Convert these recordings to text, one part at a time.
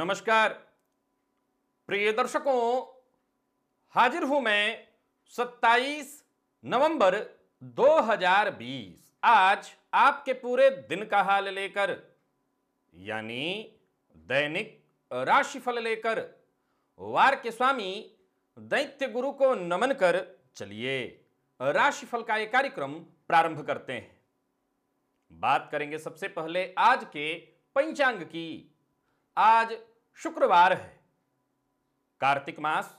नमस्कार प्रिय दर्शकों हाजिर हूं मैं 27 नवंबर 2020 आज आपके पूरे दिन का हाल लेकर यानी दैनिक राशिफल लेकर वार के स्वामी दैत्य गुरु को नमन कर चलिए राशिफल का ये कार्यक्रम प्रारंभ करते हैं बात करेंगे सबसे पहले आज के पंचांग की आज शुक्रवार है कार्तिक मास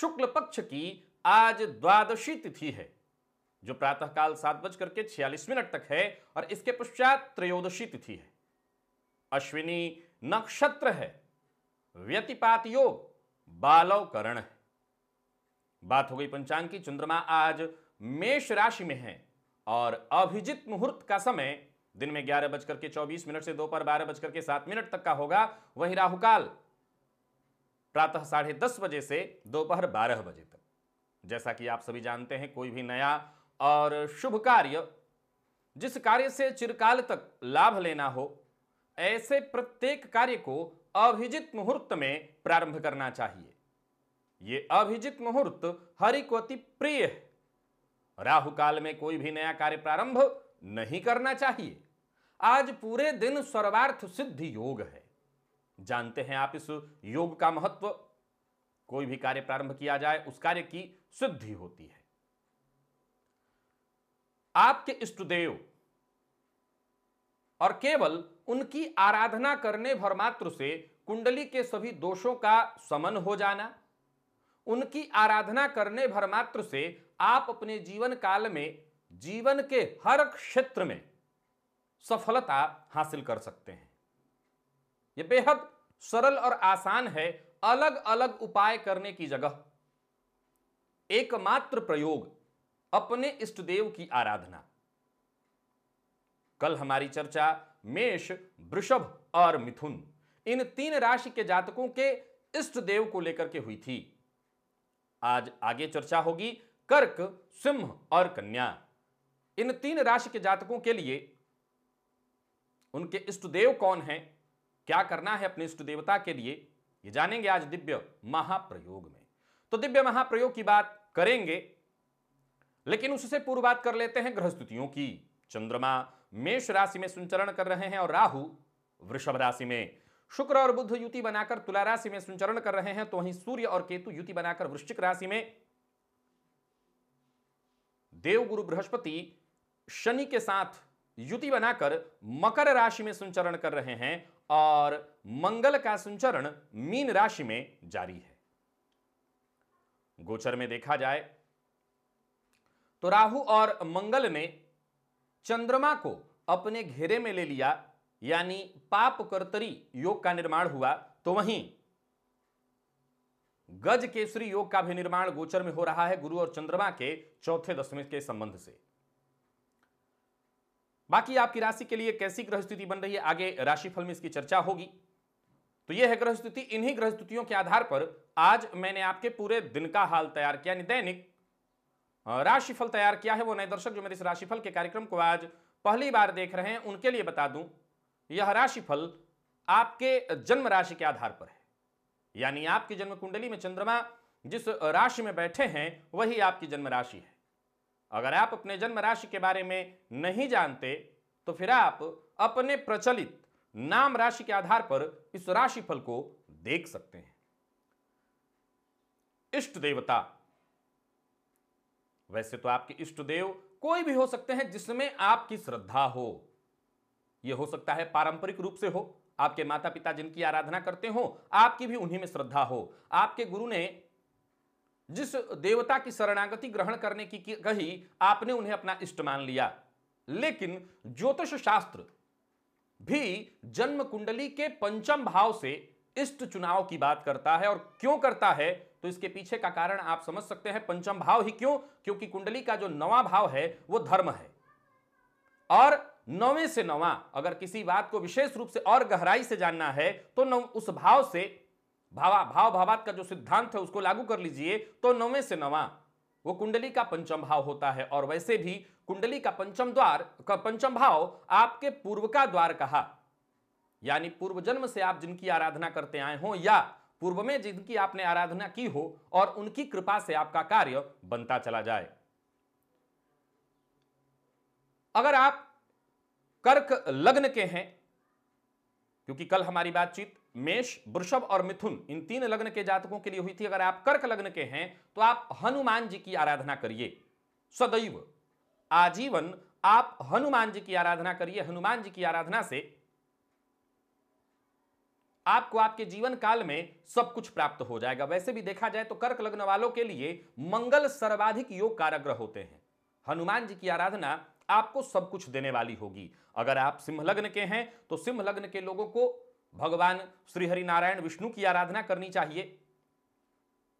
शुक्ल पक्ष की आज द्वादशी तिथि है जो प्रातःकाल सात बजकर के छियालीस मिनट तक है और इसके पश्चात त्रयोदशी तिथि है अश्विनी नक्षत्र है व्यतिपात योग बालवकरण है बात हो गई पंचांग की चंद्रमा आज मेष राशि में है और अभिजित मुहूर्त का समय दिन में ग्यारह बजकर के चौबीस मिनट से दोपहर बारह बजकर के सात मिनट तक का होगा वही राहुकाल प्रातः साढ़े दस बजे से दोपहर बारह बजे तक जैसा कि आप सभी जानते हैं कोई भी नया और शुभ कार्य जिस कार्य से चिरकाल तक लाभ लेना हो ऐसे प्रत्येक कार्य को अभिजित मुहूर्त में प्रारंभ करना चाहिए यह अभिजित मुहूर्त हरि को अति प्रिय है राहु काल में कोई भी नया कार्य प्रारंभ नहीं करना चाहिए आज पूरे दिन सर्वार्थ सिद्धि योग है जानते हैं आप इस योग का महत्व कोई भी कार्य प्रारंभ किया जाए उस कार्य की सिद्धि होती है आपके इष्टदेव और केवल उनकी आराधना करने भर मात्र से कुंडली के सभी दोषों का समन हो जाना उनकी आराधना करने भर मात्र से आप अपने जीवन काल में जीवन के हर क्षेत्र में सफलता हासिल कर सकते हैं यह बेहद सरल और आसान है अलग अलग उपाय करने की जगह एकमात्र प्रयोग अपने इष्ट देव की आराधना कल हमारी चर्चा मेष वृषभ और मिथुन इन तीन राशि के जातकों के इष्ट देव को लेकर के हुई थी आज आगे चर्चा होगी कर्क सिंह और कन्या इन तीन राशि के जातकों के लिए उनके इष्ट देव कौन हैं क्या करना है अपने इष्ट देवता के लिए ये जानेंगे आज दिव्य महाप्रयोग में तो दिव्य महाप्रयोग की बात करेंगे लेकिन उससे पूर्व बात कर लेते हैं ग्रह स्तुतियों की चंद्रमा मेष राशि में संचरण कर रहे हैं और राहु वृषभ राशि में शुक्र और बुद्ध युति बनाकर तुला राशि में संचरण कर रहे हैं तो वहीं सूर्य और केतु युति बनाकर वृश्चिक राशि में देवगुरु बृहस्पति शनि के साथ युति बनाकर मकर राशि में संचरण कर रहे हैं और मंगल का संचरण मीन राशि में जारी है गोचर में देखा जाए तो राहु और मंगल ने चंद्रमा को अपने घेरे में ले लिया यानी पाप कर्तरी योग का निर्माण हुआ तो वहीं गज केसरी योग का भी निर्माण गोचर में हो रहा है गुरु और चंद्रमा के चौथे दसवें के संबंध से बाकी आपकी राशि के लिए कैसी ग्रह स्थिति बन रही है आगे राशिफल में इसकी चर्चा होगी तो यह है ग्रह स्थिति इन्हीं ग्रह स्थितियों के आधार पर आज मैंने आपके पूरे दिन का हाल तैयार किया दैनिक राशिफल तैयार किया है वो नए दर्शक जो मेरे इस राशिफल के कार्यक्रम को आज पहली बार देख रहे हैं उनके लिए बता दूं यह राशिफल आपके जन्म राशि के आधार पर है यानी आपकी जन्म कुंडली में चंद्रमा जिस राशि में बैठे हैं वही आपकी जन्म राशि है अगर आप अपने जन्म राशि के बारे में नहीं जानते तो फिर आप अपने प्रचलित नाम राशि के आधार पर इस राशिफल को देख सकते हैं इष्ट देवता वैसे तो आपके इष्ट देव कोई भी हो सकते हैं जिसमें आपकी श्रद्धा हो यह हो सकता है पारंपरिक रूप से हो आपके माता पिता जिनकी आराधना करते हो आपकी भी उन्हीं में श्रद्धा हो आपके गुरु ने जिस देवता की शरणागति ग्रहण करने की कही आपने उन्हें अपना इष्ट मान लिया लेकिन ज्योतिष शास्त्र भी जन्म कुंडली के पंचम भाव से इष्ट चुनाव की बात करता है और क्यों करता है तो इसके पीछे का कारण आप समझ सकते हैं पंचम भाव ही क्यों क्योंकि कुंडली का जो नवा भाव है वो धर्म है और नवे से नवा अगर किसी बात को विशेष रूप से और गहराई से जानना है तो उस भाव से भावा भाव भावात का जो सिद्धांत है उसको लागू कर लीजिए तो नवे से नवा वो कुंडली का पंचम भाव होता है और वैसे भी कुंडली का पंचम द्वार का पंचम भाव आपके पूर्व का द्वार कहा यानी पूर्व जन्म से आप जिनकी आराधना करते आए हो या पूर्व में जिनकी आपने आराधना की हो और उनकी कृपा से आपका कार्य बनता चला जाए अगर आप कर्क लग्न के हैं क्योंकि कल हमारी बातचीत मेष वृषभ और मिथुन इन तीन लग्न के जातकों के लिए हुई थी अगर आप कर्क लग्न के हैं तो आप हनुमान जी की आराधना करिए सदैव आजीवन आप हनुमान जी की आराधना करिए हनुमान जी की आराधना से आपको आपके जीवन काल में सब कुछ प्राप्त हो जाएगा वैसे भी देखा जाए तो कर्क लग्न वालों के लिए मंगल सर्वाधिक योग कारग्रह होते हैं हनुमान जी की आराधना आपको सब कुछ देने वाली होगी अगर आप सिंह लग्न के हैं तो सिंह लग्न के लोगों को भगवान श्री हरि नारायण विष्णु की आराधना करनी चाहिए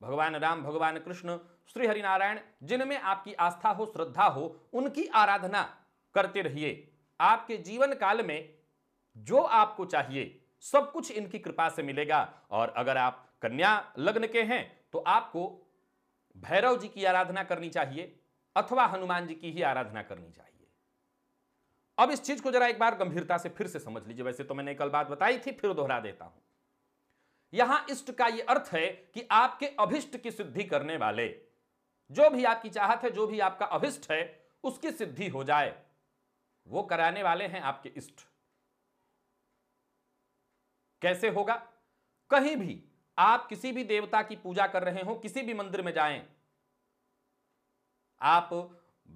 भगवान राम भगवान कृष्ण श्री हरि नारायण जिनमें आपकी आस्था हो श्रद्धा हो उनकी आराधना करते रहिए आपके जीवन काल में जो आपको चाहिए सब कुछ इनकी कृपा से मिलेगा और अगर आप कन्या लग्न के हैं तो आपको भैरव जी की आराधना करनी चाहिए अथवा हनुमान जी की ही आराधना करनी चाहिए अब इस चीज को जरा एक बार गंभीरता से फिर से समझ लीजिए वैसे तो मैंने कल बात बताई थी फिर दोहरा देता हूं यहां इष्ट का यह अर्थ है कि आपके अभिष्ट की सिद्धि करने वाले जो भी आपकी चाहत है जो भी आपका अभिष्ट है उसकी सिद्धि हो जाए वो कराने वाले हैं आपके इष्ट कैसे होगा कहीं भी आप किसी भी देवता की पूजा कर रहे हो किसी भी मंदिर में जाएं आप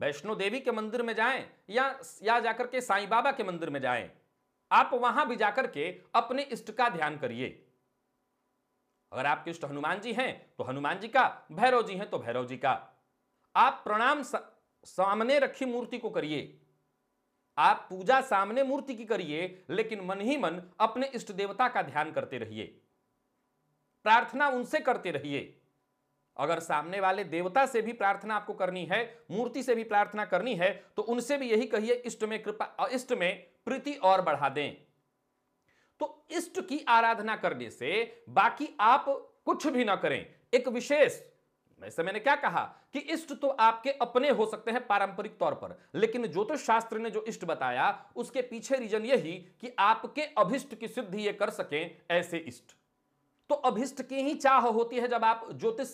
वैष्णो देवी के मंदिर में जाएं या या जाकर के साई बाबा के मंदिर में जाएं आप वहां भी जाकर के अपने इष्ट का ध्यान करिए अगर आपके इष्ट हनुमान जी हैं तो हनुमान जी का भैरव जी हैं तो भैरव जी का आप प्रणाम सामने रखी मूर्ति को करिए आप पूजा सामने मूर्ति की करिए लेकिन मन ही मन अपने इष्ट देवता का ध्यान करते रहिए प्रार्थना उनसे करते रहिए अगर सामने वाले देवता से भी प्रार्थना आपको करनी है मूर्ति से भी प्रार्थना करनी है तो उनसे भी यही कहिए इष्ट में कृपा इष्ट में प्रीति और बढ़ा दें तो इष्ट की आराधना करने से बाकी आप कुछ भी ना करें एक विशेष वैसे मैंने क्या कहा कि इष्ट तो आपके अपने हो सकते हैं पारंपरिक तौर पर लेकिन ज्योतिष शास्त्र ने जो इष्ट बताया उसके पीछे रीजन यही कि आपके अभिष्ट की सिद्धि ये कर सकें ऐसे इष्ट तो अभिष्ट की ही चाह होती है जब आप ज्योतिष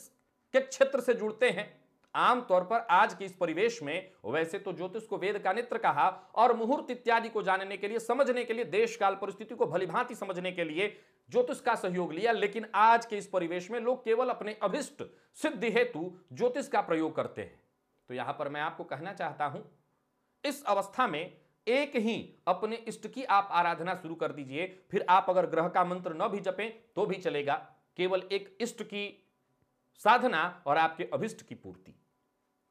के क्षेत्र से जुड़ते हैं आम तौर पर आज के इस परिवेश में वैसे तो ज्योतिष को वेद का नेत्र कहा और मुहूर्त इत्यादि को जानने के लिए समझने के लिए देश काल परिस्थिति को भलीभांति समझने के लिए ज्योतिष का सहयोग लिया लेकिन आज के इस परिवेश में लोग केवल अपने अभिष्ट सिद्धि हेतु ज्योतिष का प्रयोग करते हैं तो यहां पर मैं आपको कहना चाहता हूं इस अवस्था में एक ही अपने इष्ट की आप आराधना शुरू कर दीजिए फिर आप अगर ग्रह का मंत्र न भी जपें तो भी चलेगा केवल एक इष्ट की साधना और आपके अभिष्ट की पूर्ति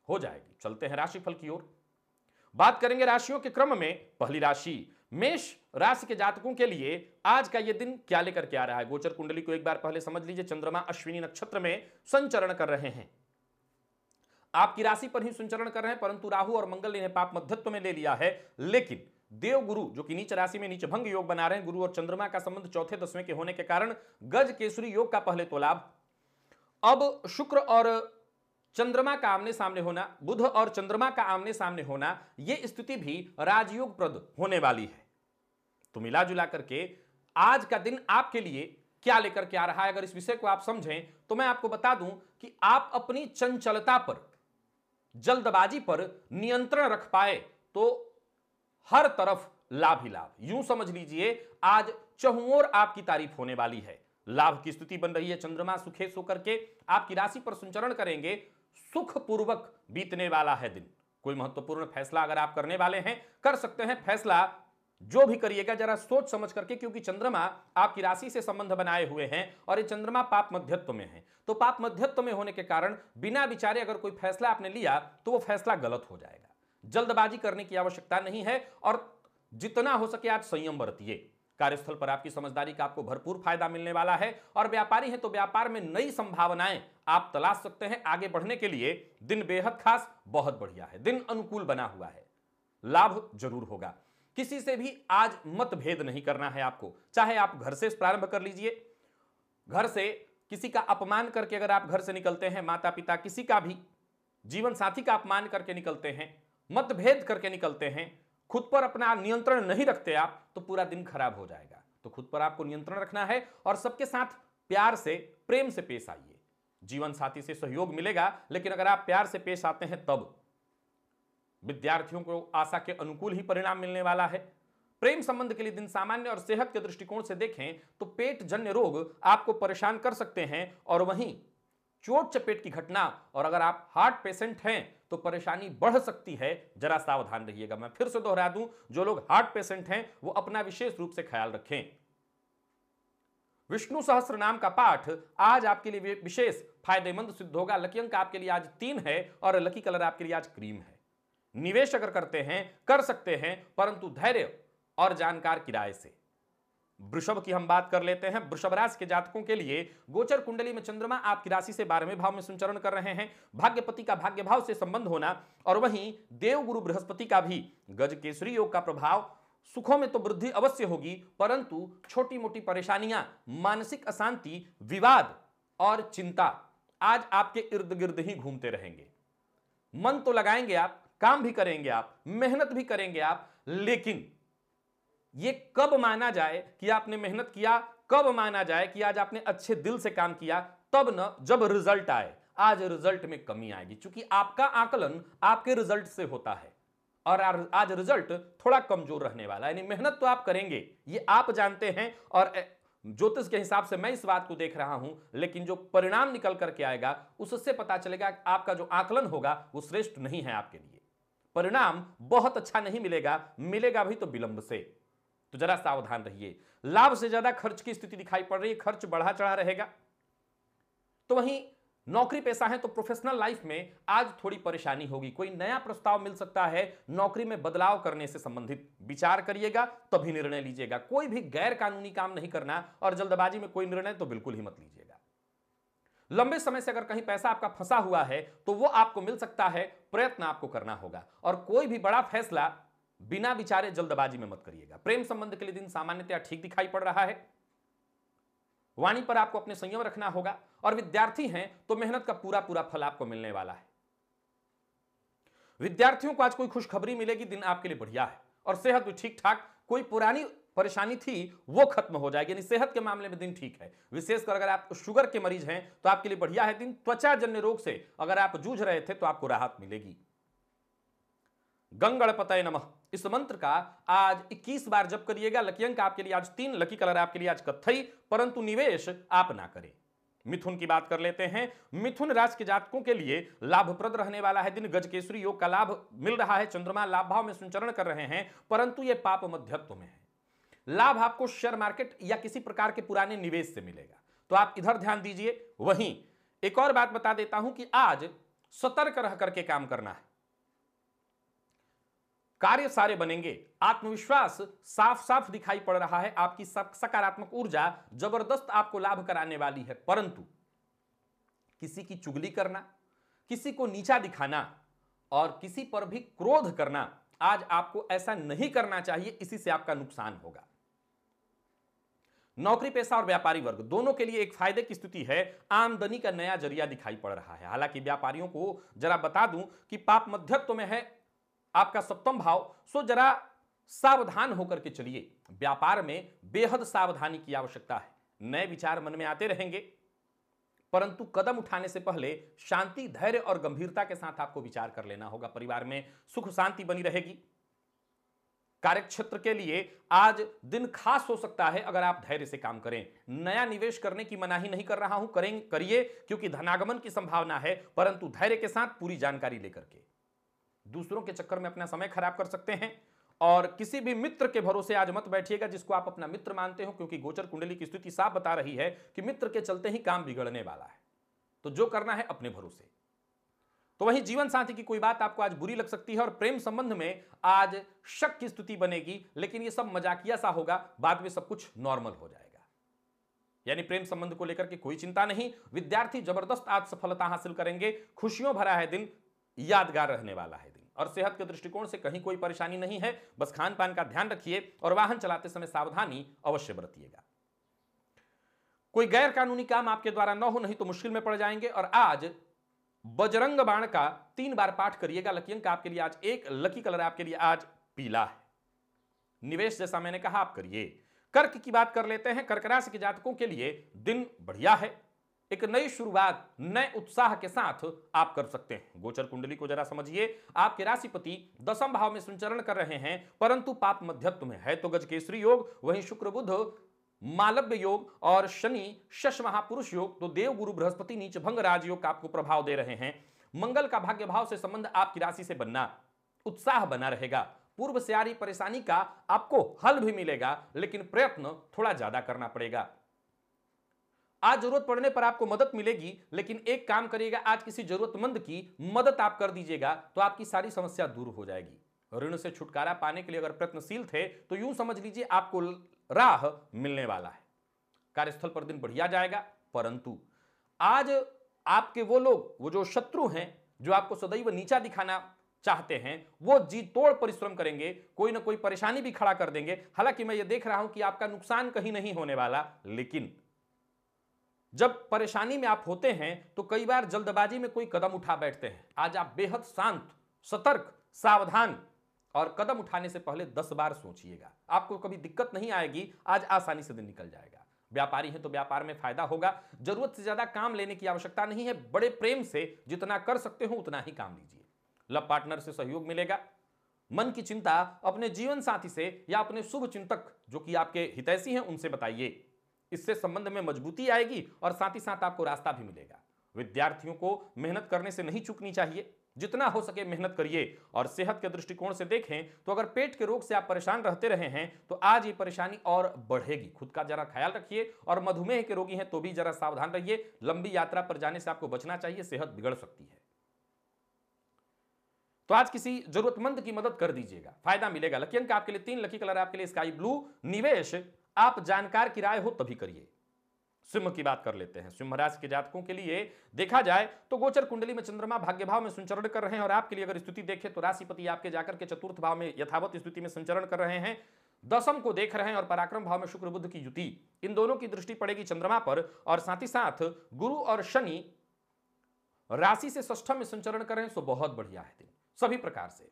हो जाएगी चलते हैं राशिफल की ओर बात करेंगे राशियों के क्रम में पहली राशि मेष राशि के जातकों के लिए आज का यह दिन क्या लेकर के आ रहा है गोचर कुंडली को एक बार पहले समझ लीजिए चंद्रमा अश्विनी नक्षत्र में संचरण कर रहे हैं आपकी राशि पर ही संचरण कर रहे हैं परंतु राहु और मंगल ने पाप मध्यत्व में ले लिया है लेकिन देव गुरु जो कि नीच राशि में नीच भंग योग बना रहे हैं गुरु और चंद्रमा का संबंध चौथे दसवें के होने के कारण गज केसरी योग का पहले तो लाभ अब शुक्र और चंद्रमा का आमने सामने होना बुध और चंद्रमा का आमने सामने होना यह स्थिति भी राजयोग प्रद होने वाली है तो मिला जुला करके आज का दिन आपके लिए क्या लेकर के आ रहा है अगर इस विषय को आप समझें तो मैं आपको बता दूं कि आप अपनी चंचलता पर जल्दबाजी पर नियंत्रण रख पाए तो हर तरफ लाभ ही लाभ यूं समझ लीजिए आज चहुओर आपकी तारीफ होने वाली है लाभ की स्थिति बन रही है चंद्रमा सुखेश होकर के आपकी राशि पर संचरण करेंगे सुखपूर्वक बीतने वाला है दिन कोई महत्वपूर्ण फैसला अगर आप करने वाले हैं कर सकते हैं फैसला जो भी करिएगा जरा सोच समझ करके क्योंकि चंद्रमा आपकी राशि से संबंध बनाए हुए हैं और ये चंद्रमा पाप मध्यत्व में है तो पाप मध्यत्व में होने के कारण बिना विचारे अगर कोई फैसला आपने लिया तो वो फैसला गलत हो जाएगा जल्दबाजी करने की आवश्यकता नहीं है और जितना हो सके आप संयम बरतिए कार्यस्थल पर आपकी समझदारी का आपको भरपूर फायदा मिलने वाला है और व्यापारी हैं तो व्यापार में नई संभावनाएं आप तलाश सकते हैं आगे बढ़ने के लिए दिन बेहद खास बहुत बढ़िया है दिन अनुकूल बना हुआ है लाभ जरूर होगा किसी से भी आज मतभेद नहीं करना है आपको चाहे आप घर से प्रारंभ कर लीजिए घर से किसी का अपमान करके अगर आप घर से निकलते हैं माता पिता किसी का भी जीवन साथी का अपमान करके निकलते हैं मतभेद करके निकलते हैं खुद पर अपना नियंत्रण नहीं रखते आप तो पूरा दिन खराब हो जाएगा तो खुद पर आपको नियंत्रण रखना है और सबके साथ प्यार से प्रेम से पेश आइए जीवन साथी से सहयोग मिलेगा लेकिन अगर आप प्यार से पेश आते हैं तब विद्यार्थियों को आशा के अनुकूल ही परिणाम मिलने वाला है प्रेम संबंध के लिए दिन सामान्य और सेहत के दृष्टिकोण से देखें तो पेट जन्य रोग आपको परेशान कर सकते हैं और वहीं चोट चपेट की घटना और अगर आप हार्ट पेशेंट हैं तो परेशानी बढ़ सकती है जरा सावधान रहिएगा मैं फिर से दोहरा दूं जो लोग हार्ट पेशेंट हैं वो अपना विशेष रूप से ख्याल रखें विष्णु सहस्र नाम का पाठ आज आपके लिए विशेष फायदेमंद सिद्ध होगा लकी अंक आपके लिए आज तीन है और लकी कलर आपके लिए आज क्रीम है निवेश अगर करते हैं कर सकते हैं परंतु धैर्य और जानकार किराए से वृषभ की हम बात कर लेते हैं वृषभ राशि के जातकों के लिए गोचर कुंडली में चंद्रमा आपकी राशि से बारहवें भाव में संचरण कर रहे हैं भाग्यपति का भाग्य भाव से संबंध होना और वहीं देव गुरु बृहस्पति का भी गज केसरी योग का प्रभाव सुखों में तो वृद्धि अवश्य होगी परंतु छोटी मोटी परेशानियां मानसिक अशांति विवाद और चिंता आज आपके इर्द गिर्द ही घूमते रहेंगे मन तो लगाएंगे आप काम भी करेंगे आप मेहनत भी करेंगे आप लेकिन ये कब माना जाए कि आपने मेहनत किया कब माना जाए कि आज आपने अच्छे दिल से काम किया तब न जब रिजल्ट आए आज रिजल्ट में कमी आएगी क्योंकि आपका आकलन आपके रिजल्ट से होता है और आज रिजल्ट थोड़ा कमजोर रहने वाला यानी मेहनत तो आप करेंगे ये आप जानते हैं और ज्योतिष के हिसाब से मैं इस बात को देख रहा हूं लेकिन जो परिणाम निकल करके आएगा उससे पता चलेगा आपका जो आकलन होगा वो श्रेष्ठ नहीं है आपके लिए परिणाम बहुत अच्छा नहीं मिलेगा मिलेगा भी तो विलंब से तो जरा सावधान रहिए लाभ से ज्यादा खर्च की स्थिति दिखाई पड़ रही है खर्च बढ़ा चढ़ा रहेगा तो वहीं नौकरी पैसा है तो प्रोफेशनल लाइफ में आज थोड़ी परेशानी होगी कोई नया प्रस्ताव मिल सकता है नौकरी में बदलाव करने से संबंधित विचार करिएगा तभी निर्णय लीजिएगा कोई भी गैर कानूनी काम नहीं करना और जल्दबाजी में कोई निर्णय तो बिल्कुल ही मत लीजिएगा लंबे समय से अगर कहीं पैसा आपका फंसा हुआ है तो वो आपको मिल सकता है प्रयत्न आपको करना होगा और कोई भी बड़ा फैसला बिना विचारे जल्दबाजी में मत करिएगा प्रेम संबंध के लिए दिन सामान्यतया ठीक दिखाई पड़ रहा है वाणी पर आपको अपने संयम रखना होगा और विद्यार्थी हैं तो मेहनत का पूरा पूरा फल आपको मिलने वाला है विद्यार्थियों को आज कोई खुशखबरी मिलेगी दिन आपके लिए बढ़िया है और सेहत भी ठीक ठाक कोई पुरानी परेशानी थी वो खत्म हो जाएगी यानी सेहत के मामले में दिन ठीक है विशेषकर अगर आप शुगर के मरीज हैं तो आपके लिए बढ़िया है दिन त्वचा जन्य रोग से अगर आप जूझ रहे थे तो आपको राहत मिलेगी गंगणपतय नमः इस मंत्र का आज 21 बार जप करिएगा लकी अंक आपके लिए आज तीन लकी कलर आपके लिए आज कथई परंतु निवेश आप ना करें मिथुन की बात कर लेते हैं मिथुन राशि के जातकों के लिए लाभप्रद रहने वाला है दिन गजकेसरी योग का लाभ मिल रहा है चंद्रमा लाभ भाव में संचरण कर रहे हैं परंतु ये पाप मध्यत्व में है लाभ आपको शेयर मार्केट या किसी प्रकार के पुराने निवेश से मिलेगा तो आप इधर ध्यान दीजिए वहीं एक और बात बता देता हूं कि आज सतर्क रह करके काम करना है कार्य सारे बनेंगे आत्मविश्वास साफ साफ दिखाई पड़ रहा है आपकी सकारात्मक ऊर्जा जबरदस्त आपको लाभ कराने वाली है परंतु किसी की चुगली करना किसी को नीचा दिखाना और किसी पर भी क्रोध करना आज आपको ऐसा नहीं करना चाहिए इसी से आपका नुकसान होगा नौकरी पेशा और व्यापारी वर्ग दोनों के लिए एक फायदे की स्थिति है आमदनी का नया जरिया दिखाई पड़ रहा है हालांकि व्यापारियों को जरा बता दूं कि पाप मध्यत्व में है आपका सप्तम भाव सो जरा सावधान होकर के चलिए व्यापार में बेहद सावधानी की आवश्यकता है नए विचार मन में आते रहेंगे परंतु कदम उठाने से पहले शांति धैर्य और गंभीरता के साथ आपको विचार कर लेना होगा परिवार में सुख शांति बनी रहेगी कार्यक्षेत्र के लिए आज दिन खास हो सकता है अगर आप धैर्य से काम करें नया निवेश करने की मनाही नहीं कर रहा हूं करें करिए क्योंकि धनागमन की संभावना है परंतु धैर्य के साथ पूरी जानकारी लेकर के दूसरों के चक्कर में अपना समय खराब कर सकते हैं और किसी भी मित्र के भरोसे आज मत बैठिएगा जिसको आप अपना मित्र मानते हो क्योंकि गोचर कुंडली की स्थिति साफ बता रही है कि मित्र के चलते ही काम बिगड़ने वाला है तो जो करना है अपने भरोसे तो वही जीवन साथी की कोई बात आपको आज बुरी लग सकती है और प्रेम संबंध में आज शक की स्थिति बनेगी लेकिन यह सब मजाकिया सा होगा बाद में सब कुछ नॉर्मल हो जाएगा यानी प्रेम संबंध को लेकर के कोई चिंता नहीं विद्यार्थी जबरदस्त आज सफलता हासिल करेंगे खुशियों भरा है दिन यादगार रहने वाला है और सेहत के दृष्टिकोण से कहीं कोई परेशानी नहीं है बस खान पान का ध्यान रखिए और वाहन चलाते समय सावधानी अवश्य बरतिएगा कोई गैर कानूनी काम आपके द्वारा न हो नहीं तो मुश्किल में पड़ जाएंगे और आज बजरंग बाण का तीन बार पाठ करिएगा लकी अंक आपके लिए आज एक लकी कलर आपके लिए आज पीला है निवेश जैसा मैंने कहा आप करिए कर्क की बात कर लेते हैं कर्क राशि के जातकों के लिए दिन बढ़िया है एक नई शुरुआत नए उत्साह के साथ आप कर सकते हैं गोचर कुंडली को जरा समझिए आपके राशिपति दसम भाव में संचरण कर रहे हैं परंतु पाप मध्यत्व में है तो गज केसरी योग वहीं शुक्र बुध मालव्य योग और शनि शश महापुरुष योग तो देव गुरु बृहस्पति नीच भंग राजयोग का आपको प्रभाव दे रहे हैं मंगल का भाग्य भाव से संबंध आपकी राशि से बनना उत्साह बना रहेगा पूर्व से आ रही परेशानी का आपको हल भी मिलेगा लेकिन प्रयत्न थोड़ा ज्यादा करना पड़ेगा आज जरूरत पड़ने पर आपको मदद मिलेगी लेकिन एक काम करिएगा आज किसी जरूरतमंद की मदद आप कर दीजिएगा तो आपकी सारी समस्या दूर हो जाएगी ऋण से छुटकारा पाने के लिए अगर प्रयत्नशील थे तो यूं समझ लीजिए आपको राह मिलने वाला है कार्यस्थल पर दिन बढ़िया जाएगा परंतु आज आपके वो लोग वो जो शत्रु हैं जो आपको सदैव नीचा दिखाना चाहते हैं वो जी तोड़ परिश्रम करेंगे कोई ना कोई परेशानी भी खड़ा कर देंगे हालांकि मैं ये देख रहा हूं कि आपका नुकसान कहीं नहीं होने वाला लेकिन जब परेशानी में आप होते हैं तो कई बार जल्दबाजी में कोई कदम उठा बैठते हैं आज आप बेहद शांत सतर्क सावधान और कदम उठाने से पहले दस बार सोचिएगा आपको कभी दिक्कत नहीं आएगी आज आसानी से दिन निकल जाएगा व्यापारी हैं तो व्यापार में फायदा होगा जरूरत से ज्यादा काम लेने की आवश्यकता नहीं है बड़े प्रेम से जितना कर सकते हो उतना ही काम लीजिए लव पार्टनर से सहयोग मिलेगा मन की चिंता अपने जीवन साथी से या अपने शुभ चिंतक जो कि आपके हितैषी हैं उनसे बताइए इससे संबंध में मजबूती आएगी और साथ ही साथ आपको रास्ता भी मिलेगा विद्यार्थियों को मेहनत करने से नहीं चूकनी चाहिए जितना हो सके मेहनत करिए और सेहत के दृष्टिकोण से देखें तो अगर पेट के रोग से आप परेशान रहते रहे हैं तो आज ये परेशानी और बढ़ेगी खुद का जरा ख्याल रखिए और मधुमेह के रोगी हैं तो भी जरा सावधान रहिए लंबी यात्रा पर जाने से आपको बचना चाहिए सेहत बिगड़ सकती है तो आज किसी जरूरतमंद की मदद कर दीजिएगा फायदा मिलेगा लकी अंक आपके लिए तीन लकी कलर आपके लिए स्काई ब्लू निवेश आप जानकार की राय हो तभी करिए सिंह की बात कर लेते हैं सिंह राशि के जातकों के लिए देखा जाए तो गोचर कुंडली में चंद्रमा भाग्य भाव में संचरण कर रहे हैं और आपके लिए अगर स्थिति देखें तो राशिपति आपके जाकर के चतुर्थ भाव में यथावत स्थिति में संचरण कर रहे हैं दसम को देख रहे हैं और पराक्रम भाव में शुक्र बुद्ध की युति इन दोनों की दृष्टि पड़ेगी चंद्रमा पर और साथ ही साथ गुरु और शनि राशि से ष्ठम में संचरण कर रहे हैं सो बहुत बढ़िया है दिन सभी प्रकार से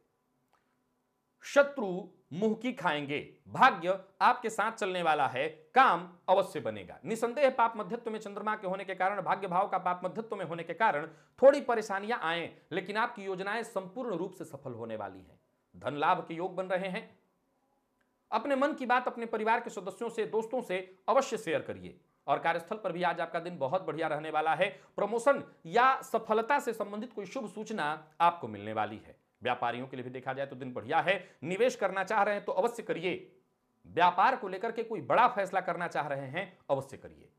शत्रु मुंह की खाएंगे भाग्य आपके साथ चलने वाला है काम अवश्य बनेगा निसंदेह पाप मध्यत्व में चंद्रमा के होने के कारण भाग्य भाव का पाप मध्यत्व में होने के कारण थोड़ी परेशानियां आए लेकिन आपकी योजनाएं संपूर्ण रूप से सफल होने वाली हैं धन लाभ के योग बन रहे हैं अपने मन की बात अपने परिवार के सदस्यों से दोस्तों से अवश्य शेयर करिए और कार्यस्थल पर भी आज आपका दिन बहुत बढ़िया रहने वाला है प्रमोशन या सफलता से संबंधित कोई शुभ सूचना आपको मिलने वाली है व्यापारियों के लिए भी देखा जाए तो दिन बढ़िया है निवेश करना चाह रहे हैं तो अवश्य करिए व्यापार को लेकर के कोई बड़ा फैसला करना चाह रहे हैं अवश्य करिए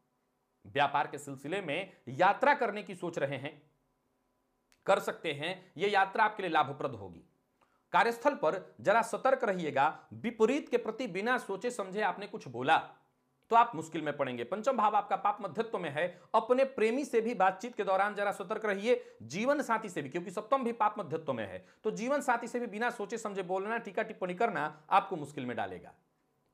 व्यापार के सिलसिले में यात्रा करने की सोच रहे हैं कर सकते हैं यह यात्रा आपके लिए लाभप्रद होगी कार्यस्थल पर जरा सतर्क रहिएगा विपरीत के प्रति बिना सोचे समझे आपने कुछ बोला तो आप मुश्किल में पड़ेंगे पंचम भाव आपका पाप मध्यत्व में है अपने प्रेमी से भी बातचीत के दौरान जरा सतर्क रहिए जीवन साथी से भी क्योंकि सप्तम भी पाप मध्यत्व में है तो जीवन साथी से भी बिना सोचे समझे बोलना टीका टिप्पणी करना आपको मुश्किल में डालेगा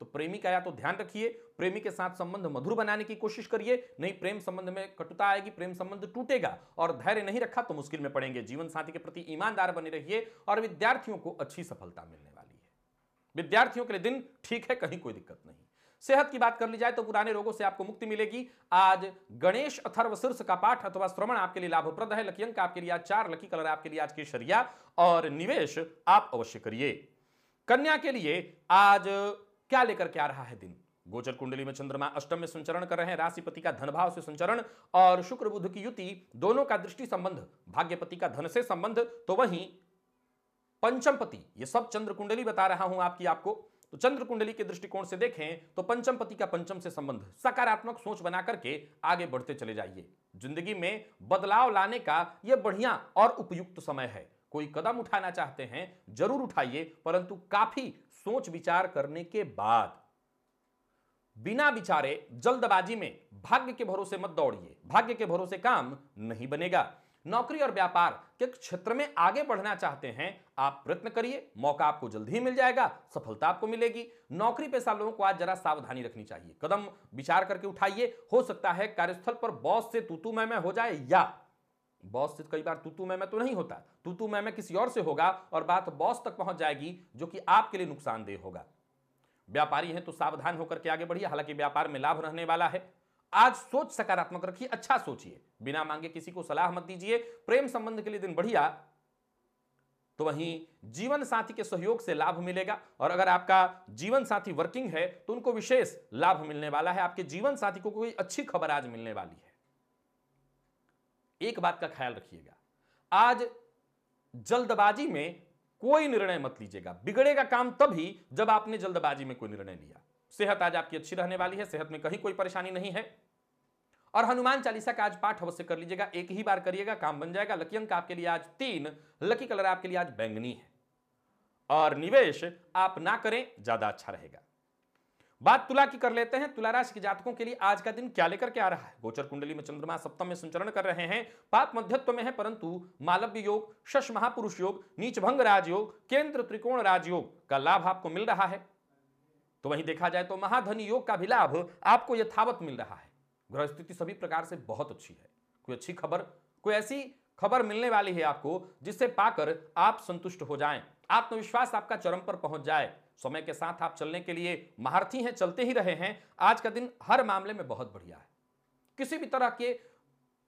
तो प्रेमी का या तो ध्यान रखिए प्रेमी के साथ संबंध मधुर बनाने की कोशिश करिए नहीं प्रेम संबंध में कटुता आएगी प्रेम संबंध टूटेगा और धैर्य नहीं रखा तो मुश्किल में पड़ेंगे जीवन साथी के प्रति ईमानदार बने रहिए और विद्यार्थियों को अच्छी सफलता मिलने वाली है विद्यार्थियों के लिए दिन ठीक है कहीं कोई दिक्कत नहीं सेहत की बात कर ली जाए तो पुराने रोगों से आपको मुक्ति मिलेगी आज गणेश अथर्व शीर्ष का पाठ अथवा श्रवण आपके लिए लाभप्रद है लकी अंक आपके लिए आज चार लकी कलर आपके लिए आज शरिया और निवेश आप अवश्य करिए कन्या के लिए आज क्या लेकर के आ रहा है दिन गोचर कुंडली में चंद्रमा अष्टम में संचरण कर रहे हैं राशिपति का धनभाव से संचरण और शुक्र बुध की युति दोनों का दृष्टि संबंध भाग्यपति का धन से संबंध तो वहीं पंचमपति ये सब चंद्र कुंडली बता रहा हूं आपकी आपको तो चंद्र कुंडली के दृष्टिकोण से देखें तो पंचम पति का पंचम से संबंध सकारात्मक सोच बना करके आगे बढ़ते चले जाइए जिंदगी में बदलाव लाने का यह बढ़िया और उपयुक्त समय है कोई कदम उठाना चाहते हैं जरूर उठाइए परंतु काफी सोच विचार करने के बाद बिना विचारे जल्दबाजी में भाग्य के भरोसे मत दौड़िए भाग्य के भरोसे काम नहीं बनेगा नौकरी और व्यापार के क्षेत्र में आगे बढ़ना चाहते हैं आप प्रयत्न करिए मौका आपको जल्द ही मिल जाएगा सफलता आपको मिलेगी नौकरी पेशा लोगों को आज जरा सावधानी रखनी चाहिए कदम विचार करके उठाइए हो सकता है कार्यस्थल पर बॉस से तूतू मैं हो जाए या बॉस से कई बार तूतू मैं तो नहीं होता तूतू मैं किसी और से होगा और बात बॉस तक पहुंच जाएगी जो कि आपके लिए नुकसानदेह होगा व्यापारी हैं तो सावधान होकर के आगे बढ़िए हालांकि व्यापार में लाभ रहने वाला है आज सोच सकारात्मक रखिए अच्छा सोचिए बिना मांगे किसी को सलाह मत दीजिए प्रेम संबंध के लिए दिन बढ़िया तो वहीं जीवन साथी के सहयोग से लाभ मिलेगा और अगर आपका जीवन साथी वर्किंग है तो उनको विशेष लाभ मिलने वाला है आपके जीवन साथी को कोई अच्छी खबर आज मिलने वाली है एक बात का ख्याल रखिएगा आज जल्दबाजी में कोई निर्णय मत लीजिएगा बिगड़ेगा काम तभी जब आपने जल्दबाजी में कोई निर्णय लिया सेहत आज आपकी अच्छी रहने वाली है सेहत में कहीं कोई परेशानी नहीं है और हनुमान चालीसा का आज पाठ अवश्य कर लीजिएगा एक ही बार करिएगा काम बन जाएगा लकी अंक आपके लिए आज तीन लकी कलर आपके लिए आज बैंगनी है और निवेश आप ना करें ज्यादा अच्छा रहेगा बात तुला की कर लेते हैं तुला राशि के जातकों के लिए आज का दिन क्या लेकर के आ रहा है गोचर कुंडली में चंद्रमा सप्तम में संचरण कर रहे हैं पाप मध्यत्व में है परंतु मालव्य योग शश महापुरुष योग नीचभंग राजयोग केंद्र त्रिकोण राजयोग का लाभ आपको मिल रहा है तो वहीं देखा जाए तो महाधन योग का भी लाभ आपको यथावत मिल रहा है ग्रह स्थिति सभी प्रकार से बहुत अच्छी है कोई अच्छी खबर कोई ऐसी खबर मिलने वाली है आपको जिससे पाकर आप संतुष्ट हो जाएं आत्मविश्वास आपका चरम पर पहुंच जाए समय के साथ आप चलने के लिए महारथी हैं चलते ही रहे हैं आज का दिन हर मामले में बहुत बढ़िया है किसी भी तरह के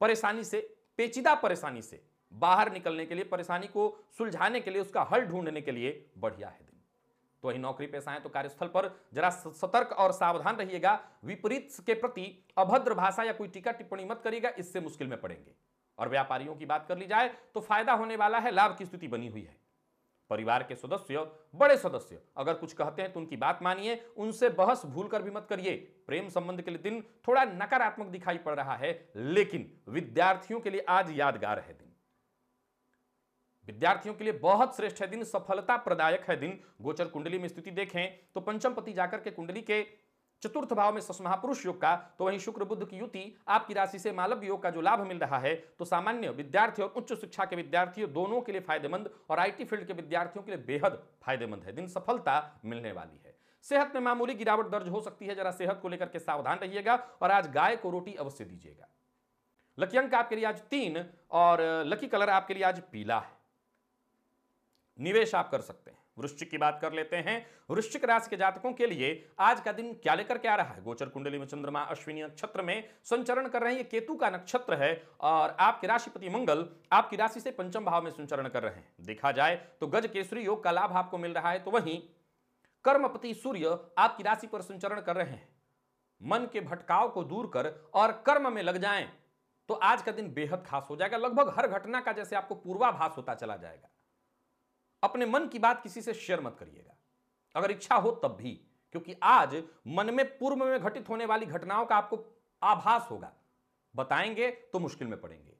परेशानी से पेचीदा परेशानी से बाहर निकलने के लिए परेशानी को सुलझाने के लिए उसका हल ढूंढने के लिए बढ़िया है तो वही नौकरी पेशा है तो कार्यस्थल पर जरा सतर्क और सावधान रहिएगा विपरीत के प्रति अभद्र भाषा या कोई टीका टिप्पणी मत करिएगा इससे मुश्किल में पड़ेंगे और व्यापारियों की बात कर ली जाए तो फायदा होने वाला है लाभ की स्थिति बनी हुई है परिवार के सदस्य बड़े सदस्य अगर कुछ कहते हैं तो उनकी बात मानिए उनसे बहस भूल कर भी मत करिए प्रेम संबंध के लिए दिन थोड़ा नकारात्मक दिखाई पड़ रहा है लेकिन विद्यार्थियों के लिए आज यादगार है दिन विद्यार्थियों के लिए बहुत श्रेष्ठ है दिन सफलता प्रदायक है दिन गोचर कुंडली में स्थिति देखें तो पंचम पति जाकर के कुंडली के चतुर्थ भाव में ससमहा पुरुष योग का तो वहीं शुक्र बुद्ध की युति आपकी राशि से मालव योग का जो लाभ मिल रहा है तो सामान्य विद्यार्थी और उच्च शिक्षा के विद्यार्थियों दोनों के लिए फायदेमंद और आईटी फील्ड के विद्यार्थियों के लिए बेहद फायदेमंद है दिन सफलता मिलने वाली है सेहत में मामूली गिरावट दर्ज हो सकती है जरा सेहत को लेकर के सावधान रहिएगा और आज गाय को रोटी अवश्य दीजिएगा लकी अंक आपके लिए आज तीन और लकी कलर आपके लिए आज पीला है निवेश आप कर सकते हैं वृश्चिक की बात कर लेते हैं वृश्चिक राशि के जातकों के लिए आज का दिन क्या लेकर के आ रहा है गोचर कुंडली में चंद्रमा अश्विनी नक्षत्र में संचरण कर रहे हैं ये केतु का नक्षत्र है और आपके राशिपति मंगल आपकी राशि से पंचम भाव में संचरण कर रहे हैं देखा जाए तो गज केसरी योग का लाभ आपको मिल रहा है तो वहीं कर्मपति सूर्य आपकी राशि पर संचरण कर रहे हैं मन के भटकाव को दूर कर और कर्म में लग जाएं तो आज का दिन बेहद खास हो जाएगा लगभग हर घटना का जैसे आपको पूर्वाभास होता चला जाएगा अपने मन की बात किसी से शेयर मत करिएगा अगर इच्छा हो तब भी क्योंकि आज मन में पूर्व में घटित होने वाली घटनाओं का आपको आभास होगा बताएंगे तो मुश्किल में पड़ेंगे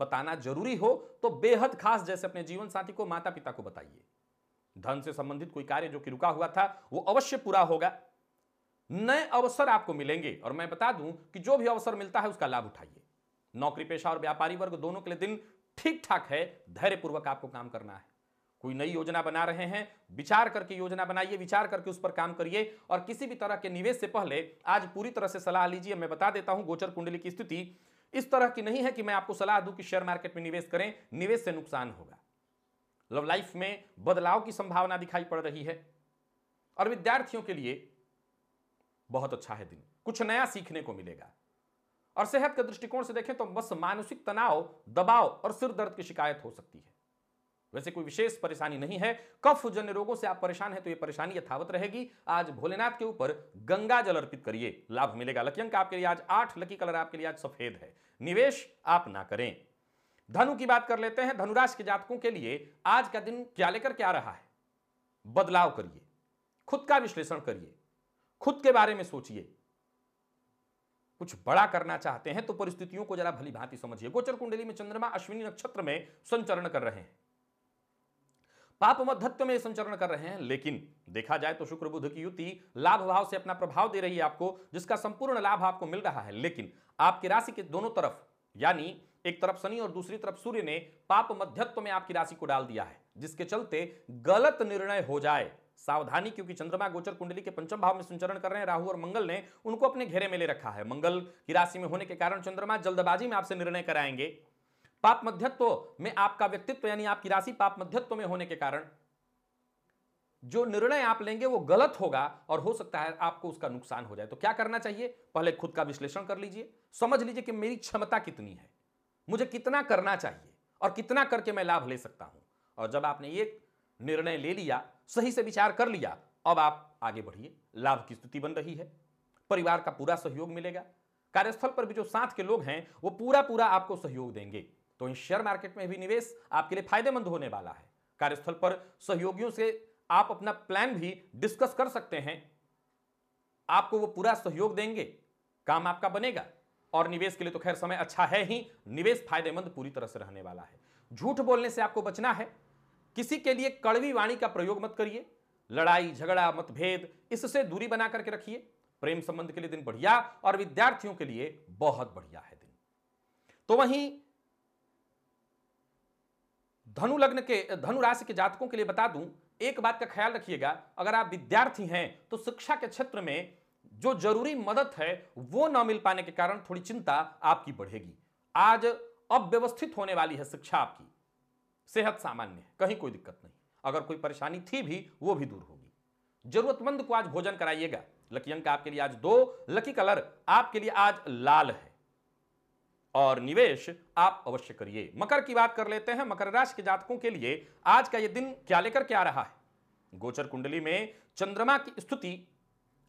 बताना जरूरी हो तो बेहद खास जैसे अपने जीवन साथी को माता पिता को बताइए धन से संबंधित कोई कार्य जो कि रुका हुआ था वो अवश्य पूरा होगा नए अवसर आपको मिलेंगे और मैं बता दूं कि जो भी अवसर मिलता है उसका लाभ उठाइए नौकरी पेशा और व्यापारी वर्ग दोनों के लिए दिन ठीक ठाक है धैर्यपूर्वक आपको काम करना है कोई नई योजना बना रहे हैं विचार करके योजना बनाइए विचार करके उस पर काम करिए और किसी भी तरह के निवेश से पहले आज पूरी तरह से सलाह लीजिए मैं बता देता हूं गोचर कुंडली की स्थिति इस तरह की नहीं है कि मैं आपको सलाह दूं कि शेयर मार्केट में निवेश करें निवेश से नुकसान होगा लव मतलब लाइफ में बदलाव की संभावना दिखाई पड़ रही है और विद्यार्थियों के लिए बहुत अच्छा है दिन कुछ नया सीखने को मिलेगा और सेहत के दृष्टिकोण से देखें तो बस मानसिक तनाव दबाव और सिर दर्द की शिकायत हो सकती है वैसे कोई विशेष परेशानी नहीं है कफ जन्य रोगों से आप परेशान हैं तो ये परेशानी यथावत रहेगी आज भोलेनाथ के ऊपर गंगा जल अर्पित करिए लाभ मिलेगा लकी अंक आपके लिए आज आठ लकी कलर आपके लिए आज सफेद है निवेश आप ना करें धनु की बात कर लेते हैं धनुराशि के जातकों के लिए आज का दिन क्या लेकर क्या रहा है बदलाव करिए खुद का विश्लेषण करिए खुद के बारे में सोचिए कुछ बड़ा करना चाहते हैं तो परिस्थितियों को जरा भली भांति समझिए गोचर कुंडली में चंद्रमा अश्विनी नक्षत्र में संचरण कर रहे हैं पाप मध्यत्व में संचरण कर रहे हैं लेकिन देखा जाए तो शुक्र बुध की युति लाभ भाव से अपना प्रभाव दे रही है आपको जिसका संपूर्ण लाभ आपको मिल रहा है लेकिन आपकी राशि के दोनों तरफ यानी एक तरफ शनि और दूसरी तरफ सूर्य ने पाप मध्यत्व में आपकी राशि को डाल दिया है जिसके चलते गलत निर्णय हो जाए सावधानी क्योंकि चंद्रमा गोचर कुंडली के पंचम भाव में संचरण कर रहे हैं राहु और मंगल ने उनको अपने घेरे में ले रखा है मंगल की राशि में होने के कारण चंद्रमा जल्दबाजी में आपसे निर्णय कराएंगे पाप मध्यत्व में आपका व्यक्तित्व यानी आपकी राशि पाप मध्यत्व में होने के कारण जो निर्णय आप लेंगे वो गलत होगा और हो सकता है आपको उसका नुकसान हो जाए तो क्या करना चाहिए पहले खुद का विश्लेषण कर लीजिए समझ लीजिए कि मेरी क्षमता कितनी है मुझे कितना करना चाहिए और कितना करके मैं लाभ ले सकता हूं और जब आपने ये निर्णय ले लिया सही से विचार कर लिया अब आप आगे बढ़िए लाभ की स्थिति बन रही है परिवार का पूरा सहयोग मिलेगा कार्यस्थल पर भी जो साथ के लोग हैं वो पूरा पूरा आपको सहयोग देंगे तो इन शेयर मार्केट में भी निवेश आपके लिए फायदेमंद होने वाला है कार्यस्थल पर सहयोगियों से आप अपना प्लान भी डिस्कस कर सकते हैं आपको वो पूरा सहयोग देंगे काम आपका बनेगा और निवेश के लिए तो खैर समय अच्छा है ही निवेश फायदेमंद पूरी तरह से रहने वाला है झूठ बोलने से आपको बचना है किसी के लिए कड़वी वाणी का प्रयोग मत करिए लड़ाई झगड़ा मतभेद इससे दूरी बना करके रखिए प्रेम संबंध के लिए दिन बढ़िया और विद्यार्थियों के लिए बहुत बढ़िया है दिन तो वहीं धनु लग्न के धनु राशि के जातकों के लिए बता दूं एक बात का ख्याल रखिएगा अगर आप विद्यार्थी हैं तो शिक्षा के क्षेत्र में जो जरूरी मदद है वो न मिल पाने के कारण थोड़ी चिंता आपकी बढ़ेगी आज अव्यवस्थित होने वाली है शिक्षा आपकी सेहत सामान्य है कहीं कोई दिक्कत नहीं अगर कोई परेशानी थी भी वो भी दूर होगी जरूरतमंद को आज भोजन कराइएगा लकी अंक आपके लिए आज दो लकी कलर आपके लिए आज लाल है और निवेश आप अवश्य करिए मकर की बात कर लेते हैं मकर राशि के जातकों के लिए आज का यह दिन क्या लेकर के आ रहा है गोचर कुंडली में चंद्रमा की स्थिति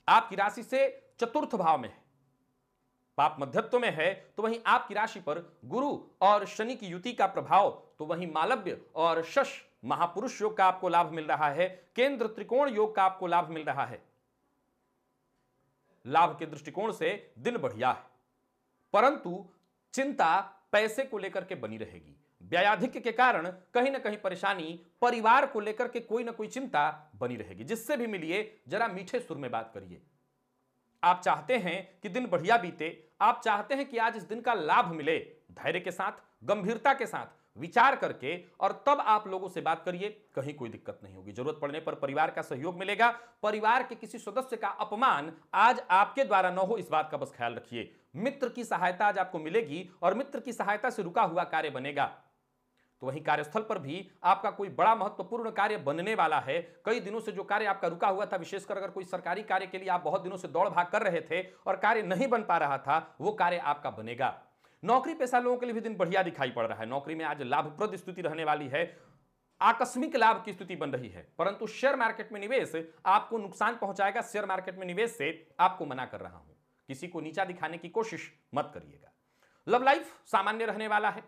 आपकी राशि से चतुर्थ भाव में है पाप मध्यत्व में है तो वहीं आपकी राशि पर गुरु और शनि की युति का प्रभाव तो वहीं मालव्य और शश महापुरुष योग का आपको लाभ मिल रहा है केंद्र त्रिकोण योग का आपको लाभ मिल रहा है लाभ के दृष्टिकोण से दिन बढ़िया है परंतु चिंता पैसे को लेकर के बनी रहेगी व्याधिक के कारण कहीं ना कहीं परेशानी परिवार को लेकर के कोई ना कोई चिंता बनी रहेगी जिससे भी मिलिए जरा मीठे सुर में बात करिए आप चाहते हैं कि दिन बढ़िया बीते आप चाहते हैं कि आज इस दिन का लाभ मिले धैर्य के साथ गंभीरता के साथ विचार करके और तब आप लोगों से बात करिए कहीं कोई दिक्कत नहीं होगी जरूरत पड़ने पर परिवार का सहयोग मिलेगा परिवार के किसी सदस्य का अपमान आज आपके द्वारा न हो इस बात का बस ख्याल रखिए मित्र की सहायता आज आपको मिलेगी और मित्र की सहायता से रुका हुआ कार्य बनेगा तो वहीं कार्यस्थल पर भी आपका कोई बड़ा महत्वपूर्ण कार्य बनने वाला है कई दिनों से जो कार्य आपका रुका हुआ था विशेषकर अगर कोई सरकारी कार्य के लिए आप बहुत दिनों से दौड़ भाग कर रहे थे और कार्य नहीं बन पा रहा था वो कार्य आपका बनेगा नौकरी पेशा लोगों के लिए भी दिन बढ़िया दिखाई पड़ रहा है नौकरी में आज लाभप्रद स्थिति रहने वाली है आकस्मिक लाभ की स्थिति बन रही है परंतु शेयर मार्केट में निवेश आपको नुकसान पहुंचाएगा शेयर मार्केट में निवेश से आपको मना कर रहा हूं किसी को नीचा दिखाने की कोशिश मत करिएगा लव लाइफ सामान्य रहने वाला है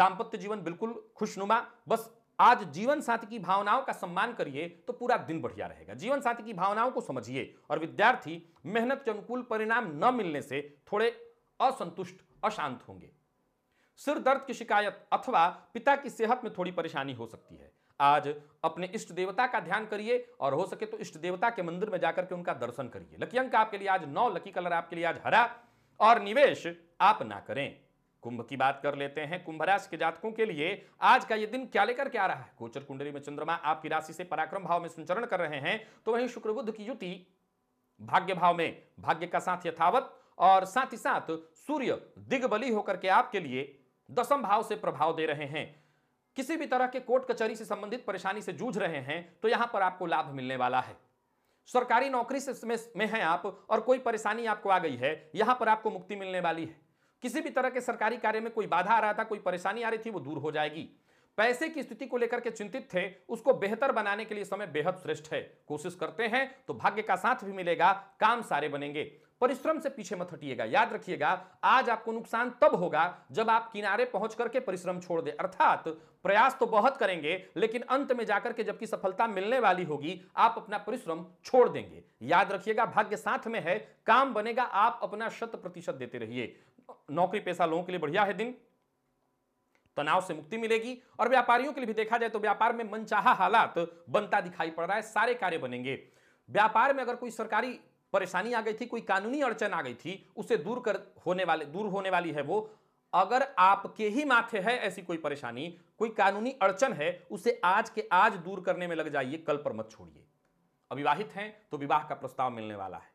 दाम्पत्य जीवन बिल्कुल खुशनुमा बस आज जीवन साथी की भावनाओं का सम्मान करिए तो पूरा दिन बढ़िया रहेगा जीवन साथी की भावनाओं को समझिए और विद्यार्थी मेहनत के अनुकूल परिणाम न मिलने से थोड़े असंतुष्ट अशांत होंगे सिर दर्द की शिकायत अथवा पिता की सेहत में थोड़ी परेशानी हो सकती है आज अपने इष्ट देवता का ध्यान करिए और हो सके तो इष्ट देवता के मंदिर में जाकर के उनका दर्शन करिए लकी अंक आपके लिए आज नौ लकी कलर आपके लिए आज हरा और निवेश आप ना करें कुंभ की बात कर लेते हैं कुंभ राशि के जातकों के लिए आज का ये दिन क्या लेकर के आ रहा है गोचर कुंडली में चंद्रमा आपकी राशि से पराक्रम भाव में संचरण कर रहे हैं तो वहीं शुक्र बुद्ध की युति भाग्य भाव में भाग्य का साथ यथावत और साथ ही साथ सूर्य दिग्बली होकर के आपके लिए दसम भाव से प्रभाव दे रहे हैं किसी भी तरह के कोर्ट कचहरी से संबंधित परेशानी से जूझ रहे हैं तो यहां पर आपको लाभ मिलने वाला है सरकारी नौकरी से में, में हैं आप और कोई परेशानी आपको आ गई है यहां पर आपको मुक्ति मिलने वाली है किसी भी तरह के सरकारी कार्य में कोई बाधा आ रहा था कोई परेशानी आ रही थी वो दूर हो जाएगी पैसे की स्थिति को लेकर के चिंतित थे उसको बेहतर बनाने के लिए समय बेहद श्रेष्ठ है कोशिश करते हैं तो भाग्य का साथ भी मिलेगा काम सारे बनेंगे परिश्रम से पीछे मत हटिएगा याद रखिएगा आज आपको नुकसान तब होगा जब आप किनारे पहुंच करके परिश्रम छोड़ दे अर्थात प्रयास तो बहुत करेंगे लेकिन अंत में जाकर के जबकि सफलता मिलने वाली होगी आप अपना परिश्रम छोड़ देंगे याद रखिएगा भाग्य साथ में है काम बनेगा आप अपना शत प्रतिशत देते रहिए नौकरी पैसा लोगों के लिए बढ़िया है दिन तनाव से मुक्ति मिलेगी और व्यापारियों के लिए भी देखा जाए तो व्यापार में मनचाहा हालात बनता दिखाई पड़ रहा है सारे कार्य बनेंगे व्यापार में अगर कोई सरकारी परेशानी आ गई थी कोई कानूनी अड़चन आ गई थी उसे दूर कर होने वाले दूर होने वाली है वो अगर आपके ही माथे है ऐसी कोई परेशानी कोई कानूनी अड़चन है उसे आज के आज दूर करने में लग जाइए कल पर मत छोड़िए अविवाहित हैं तो विवाह का प्रस्ताव मिलने वाला है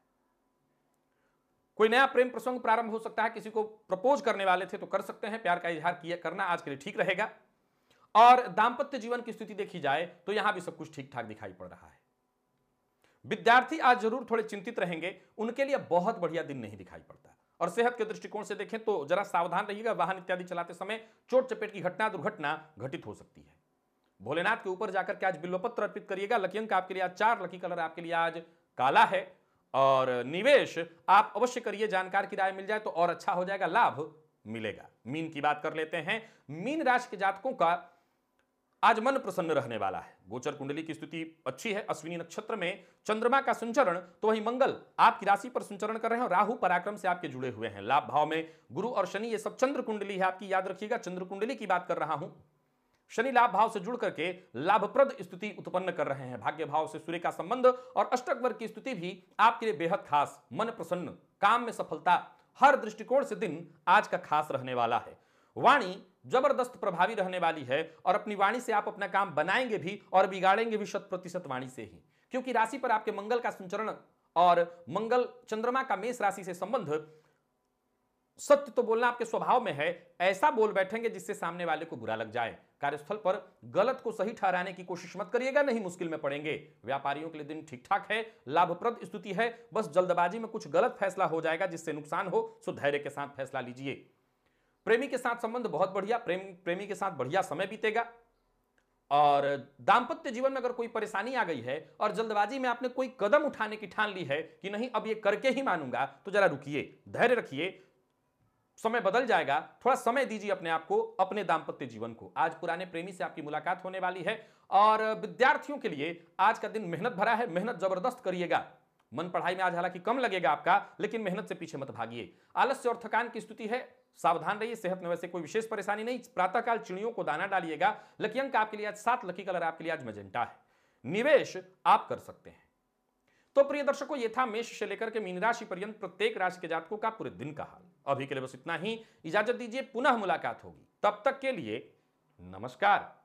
कोई नया प्रेम प्रसंग प्रारंभ हो सकता है किसी को प्रपोज करने वाले थे तो कर सकते हैं प्यार का इजहार किया करना आज के लिए ठीक रहेगा और दाम्पत्य जीवन की स्थिति देखी जाए तो यहां भी सब कुछ ठीक ठाक दिखाई पड़ रहा है विद्यार्थी आज जरूर थोड़े चिंतित रहेंगे उनके लिए बहुत बढ़िया दिन नहीं दिखाई पड़ता और सेहत के दृष्टिकोण से देखें तो जरा सावधान रहिएगा वाहन इत्यादि चलाते समय चोट चपेट की घटना दुर्घटना घटित हो सकती है भोलेनाथ के ऊपर जाकर के आज बिल्वपत्र अर्पित करिएगा लकी अंक आपके लिए आज चार लकी कलर आपके लिए आज काला है और निवेश आप अवश्य करिए जानकार की राय मिल जाए तो और अच्छा हो जाएगा लाभ मिलेगा मीन की बात कर लेते हैं मीन राशि के जातकों का आज मन प्रसन्न रहने वाला है गोचर कुंडली की स्थिति अच्छी है अश्विनी नक्षत्र में चंद्रमा का संचरण तो वही मंगल आपकी राशि पर संचरण कर रहे हैं राहु पराक्रम से आपके जुड़े हुए हैं लाभ भाव में गुरु और शनि ये सब चंद्र कुंडली है आपकी याद रखिएगा चंद्र कुंडली की बात कर रहा हूं शनि लाभ भाव से जुड़ करके लाभप्रद स्थिति उत्पन्न कर रहे हैं भाग्य भाव से सूर्य का संबंध और अष्टक वर्ग की स्थिति भी आपके लिए बेहद खास मन प्रसन्न काम में सफलता हर दृष्टिकोण से दिन आज का खास रहने वाला है वाणी जबरदस्त प्रभावी रहने वाली है और अपनी वाणी से आप अपना काम बनाएंगे भी और बिगाड़ेंगे भी शत प्रतिशत वाणी से ही क्योंकि राशि पर आपके मंगल का संचरण और मंगल चंद्रमा का मेष राशि से संबंध सत्य तो बोलना आपके स्वभाव में है ऐसा बोल बैठेंगे जिससे सामने वाले को बुरा लग जाए कार्यस्थल पर गलत को सही ठहराने की कोशिश मत करिएगा नहीं मुश्किल में पड़ेंगे व्यापारियों के लिए दिन ठीक ठाक है लाभप्रद स्थिति है बस जल्दबाजी में कुछ गलत फैसला हो जाएगा जिससे नुकसान हो सो धैर्य के साथ फैसला लीजिए प्रेमी के साथ संबंध बहुत बढ़िया प्रेम प्रेमी के साथ बढ़िया समय बीतेगा और दाम्पत्य जीवन में अगर कोई परेशानी आ गई है और जल्दबाजी में आपने कोई कदम उठाने की ठान ली है कि नहीं अब ये करके ही मानूंगा तो जरा रुकिए धैर्य रखिए समय बदल जाएगा थोड़ा समय दीजिए अपने आप को अपने दाम्पत्य जीवन को आज पुराने प्रेमी से आपकी मुलाकात होने वाली है और विद्यार्थियों के लिए आज का दिन मेहनत भरा है मेहनत जबरदस्त करिएगा मन पढ़ाई में आज हालांकि कम लगेगा आपका लेकिन मेहनत से पीछे मत भागिए आलस्य और थकान की स्थिति है सावधान रहिए सेहत में वैसे कोई विशेष परेशानी नहीं प्रातःकाल चिड़ियों को दाना डालिएगा लकी अंक आपके लिए आज सात लकी कलर आपके लिए आज मजेंटा है निवेश आप कर सकते हैं तो प्रिय दर्शकों ये था मेष से लेकर के मीन राशि पर्यंत प्रत्येक राशि के जातकों का पूरे दिन का हाल अभी के लिए बस इतना ही इजाजत दीजिए पुनः मुलाकात होगी तब तक के लिए नमस्कार